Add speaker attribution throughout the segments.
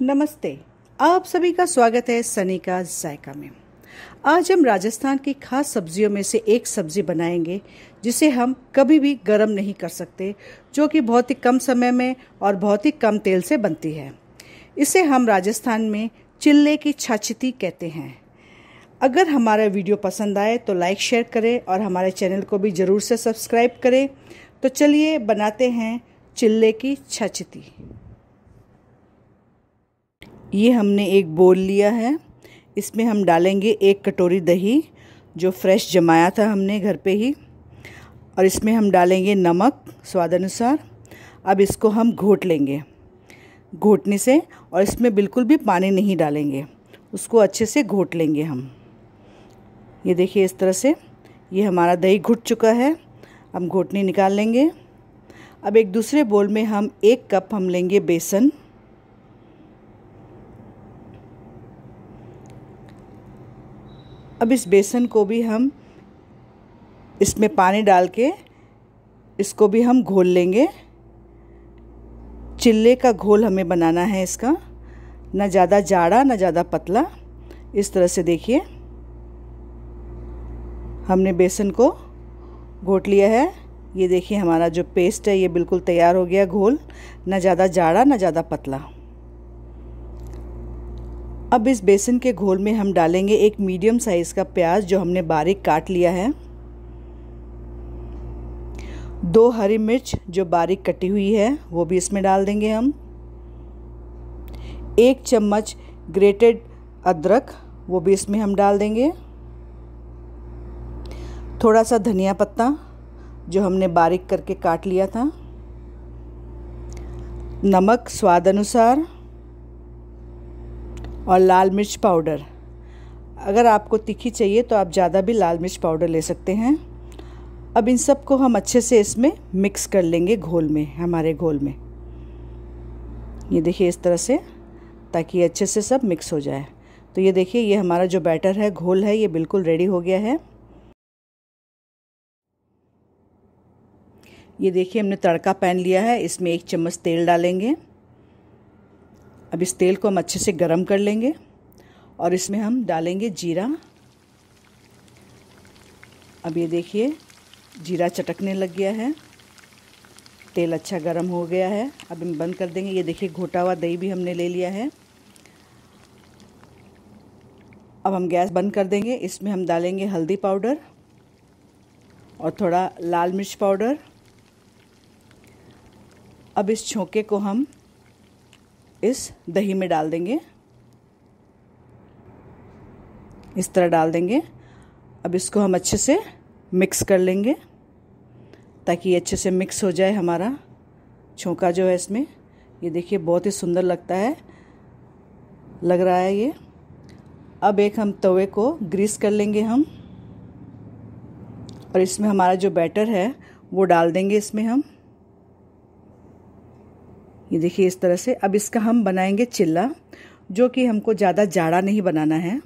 Speaker 1: नमस्ते आप सभी का स्वागत है सनी का जायका में आज हम राजस्थान की खास सब्जियों में से एक सब्जी बनाएंगे जिसे हम कभी भी गर्म नहीं कर सकते जो कि बहुत ही कम समय में और बहुत ही कम तेल से बनती है इसे हम राजस्थान में चिल्ले की छाछती कहते हैं अगर हमारा वीडियो पसंद आए तो लाइक शेयर करें और हमारे चैनल को भी ज़रूर से सब्सक्राइब करें तो चलिए बनाते हैं चिल्ले की छाछती ये हमने एक बोल लिया है इसमें हम डालेंगे एक कटोरी दही जो फ्रेश जमाया था हमने घर पे ही और इसमें हम डालेंगे नमक स्वाद अनुसार अब इसको हम घोट लेंगे घोटने से और इसमें बिल्कुल भी पानी नहीं डालेंगे उसको अच्छे से घोट लेंगे हम ये देखिए इस तरह से ये हमारा दही घुट चुका है हम घोटनी निकाल लेंगे अब एक दूसरे बोल में हम एक कप हम लेंगे बेसन अब इस बेसन को भी हम इसमें पानी डाल के इसको भी हम घोल लेंगे चिल्ले का घोल हमें बनाना है इसका ना ज़्यादा जाड़ा ना ज़्यादा पतला इस तरह से देखिए हमने बेसन को घोट लिया है ये देखिए हमारा जो पेस्ट है ये बिल्कुल तैयार हो गया घोल ना ज़्यादा जाड़ा ना ज़्यादा पतला अब इस बेसन के घोल में हम डालेंगे एक मीडियम साइज़ का प्याज जो हमने बारीक काट लिया है दो हरी मिर्च जो बारीक कटी हुई है वो भी इसमें डाल देंगे हम एक चम्मच ग्रेटेड अदरक वो भी इसमें हम डाल देंगे थोड़ा सा धनिया पत्ता जो हमने बारीक करके काट लिया था नमक स्वाद अनुसार और लाल मिर्च पाउडर अगर आपको तीखी चाहिए तो आप ज़्यादा भी लाल मिर्च पाउडर ले सकते हैं अब इन सब को हम अच्छे से इसमें मिक्स कर लेंगे घोल में हमारे घोल में ये देखिए इस तरह से ताकि अच्छे से सब मिक्स हो जाए तो ये देखिए ये हमारा जो बैटर है घोल है ये बिल्कुल रेडी हो गया है ये देखिए हमने तड़का पैन लिया है इसमें एक चम्मच तेल डालेंगे अब इस तेल को हम अच्छे से गर्म कर लेंगे और इसमें हम डालेंगे जीरा अब ये देखिए जीरा चटकने लग गया है तेल अच्छा गरम हो गया है अब हम बंद कर देंगे ये देखिए घोटा हुआ दही भी हमने ले लिया है अब हम गैस बंद कर देंगे इसमें हम डालेंगे हल्दी पाउडर और थोड़ा लाल मिर्च पाउडर अब इस छोंके को हम इस दही में डाल देंगे इस तरह डाल देंगे अब इसको हम अच्छे से मिक्स कर लेंगे ताकि अच्छे से मिक्स हो जाए हमारा छोंका जो है इसमें ये देखिए बहुत ही सुंदर लगता है लग रहा है ये अब एक हम तवे को ग्रीस कर लेंगे हम और इसमें हमारा जो बैटर है वो डाल देंगे इसमें हम ये देखिए इस तरह से अब इसका हम बनाएंगे चिल्ला जो कि हमको ज़्यादा जाड़ा नहीं बनाना है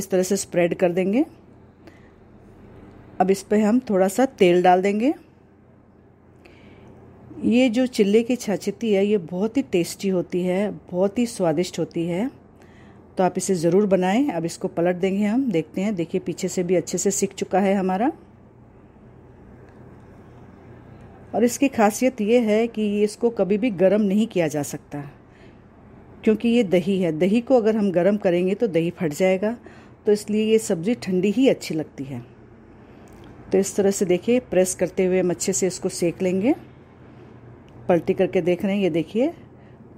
Speaker 1: इस तरह से स्प्रेड कर देंगे अब इस पर हम थोड़ा सा तेल डाल देंगे ये जो चिल्ले की छाछती है ये बहुत ही टेस्टी होती है बहुत ही स्वादिष्ट होती है तो आप इसे ज़रूर बनाएं अब इसको पलट देंगे हम देखते हैं देखिए पीछे से भी अच्छे से सीख चुका है हमारा और इसकी खासियत ये है कि इसको कभी भी गर्म नहीं किया जा सकता क्योंकि ये दही है दही को अगर हम गर्म करेंगे तो दही फट जाएगा तो इसलिए ये सब्ज़ी ठंडी ही अच्छी लगती है तो इस तरह से देखिए प्रेस करते हुए हम अच्छे से इसको सेक लेंगे पलटी करके देख रहे हैं ये देखिए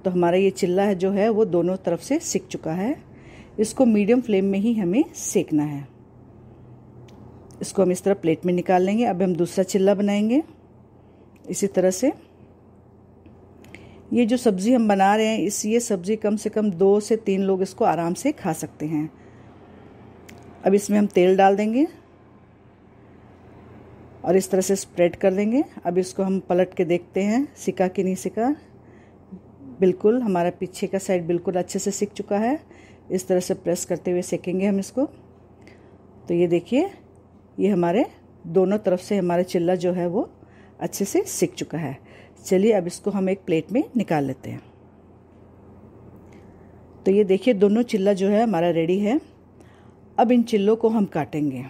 Speaker 1: तो हमारा ये चिल्ला है जो है वो दोनों तरफ से सिक चुका है इसको मीडियम फ्लेम में ही हमें सेकना है इसको हम इस तरह प्लेट में निकाल लेंगे अब हम दूसरा चिल्ला बनाएंगे इसी तरह से ये जो सब्ज़ी हम बना रहे हैं इस ये सब्ज़ी कम से कम दो से तीन लोग इसको आराम से खा सकते हैं अब इसमें हम तेल डाल देंगे और इस तरह से स्प्रेड कर देंगे अब इसको हम पलट के देखते हैं सिका कि नहीं सिका बिल्कुल हमारा पीछे का साइड बिल्कुल अच्छे से सिक चुका है इस तरह से प्रेस करते हुए सेकेंगे हम इसको तो ये देखिए ये हमारे दोनों तरफ से हमारा चिल्ला जो है वो अच्छे से सीख चुका है चलिए अब इसको हम एक प्लेट में निकाल लेते हैं तो ये देखिए दोनों चिल्ला जो है हमारा रेडी है अब इन चिल्लों को हम काटेंगे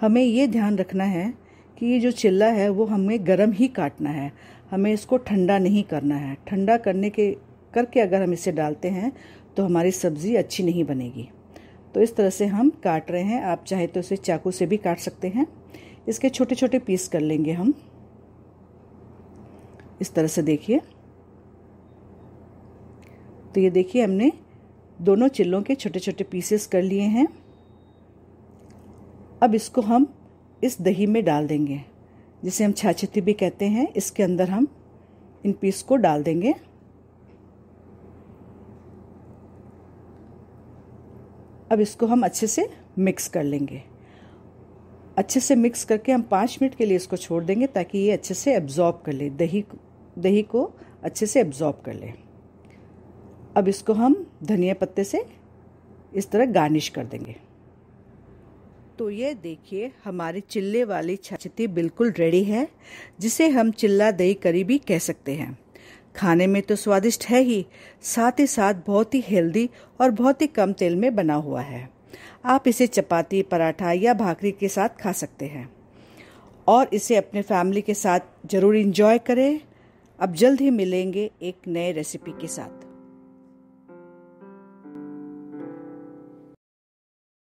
Speaker 1: हमें ये ध्यान रखना है कि ये जो चिल्ला है वो हमें गर्म ही काटना है हमें इसको ठंडा नहीं करना है ठंडा करने के करके अगर हम इसे डालते हैं तो हमारी सब्ज़ी अच्छी नहीं बनेगी तो इस तरह से हम काट रहे हैं आप चाहे तो इसे चाकू से भी काट सकते हैं इसके छोटे छोटे पीस कर लेंगे हम इस तरह से देखिए तो ये देखिए हमने दोनों चिल्लों के छोटे छोटे पीसेस कर लिए हैं अब इसको हम इस दही में डाल देंगे जिसे हम छाछती भी कहते हैं इसके अंदर हम इन पीस को डाल देंगे अब इसको हम अच्छे से मिक्स कर लेंगे अच्छे से मिक्स करके हम पाँच मिनट के लिए इसको छोड़ देंगे ताकि ये अच्छे से एब्जॉर्ब कर ले दही दही को अच्छे से एब्जॉर्ब कर लें अब इसको हम धनिया पत्ते से इस तरह गार्निश कर देंगे तो ये देखिए हमारी चिल्ले वाली छछती बिल्कुल रेडी है जिसे हम चिल्ला दही करी भी कह सकते हैं खाने में तो स्वादिष्ट है ही साथ ही साथ बहुत ही हेल्दी और बहुत ही कम तेल में बना हुआ है आप इसे चपाती पराठा या भाकरी के साथ खा सकते हैं और इसे अपने फैमिली के साथ ज़रूर इंजॉय करें अब जल्द ही मिलेंगे एक नए रेसिपी के साथ